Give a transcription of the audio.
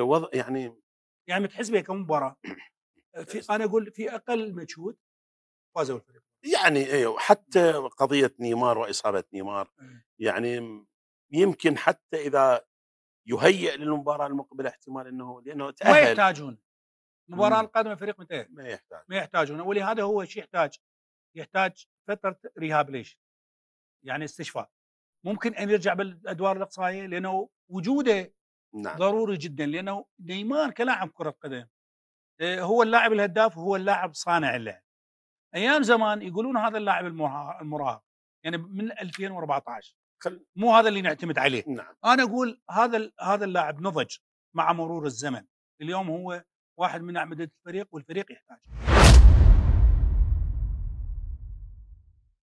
وضع يعني يعني تحس بها كمباراه في انا اقول في اقل مجهود فازوا الفريق يعني ايوه حتى إيه. قضيه نيمار واصابه نيمار إيه. يعني يمكن حتى اذا يهيئ للمباراه المقبله احتمال انه لانه تاهل ما يحتاجون المباراه القادمه الفريق متاهل ما يحتاج ما يحتاجون ولهذا هو شيء يحتاج؟ يحتاج فتره ريهابليشن يعني استشفاء ممكن ان يرجع بالادوار الاقصائيه لانه وجوده نعم. ضروري جدا لانه نيمار كلاعب كره قدم آه، هو اللاعب الهداف وهو اللاعب صانع اللعب ايام زمان يقولون هذا اللاعب المراهق يعني من 2014 خل... مو هذا اللي نعتمد عليه نعم. انا اقول هذا هذا اللاعب نضج مع مرور الزمن اليوم هو واحد من اعمده الفريق والفريق يحتاجه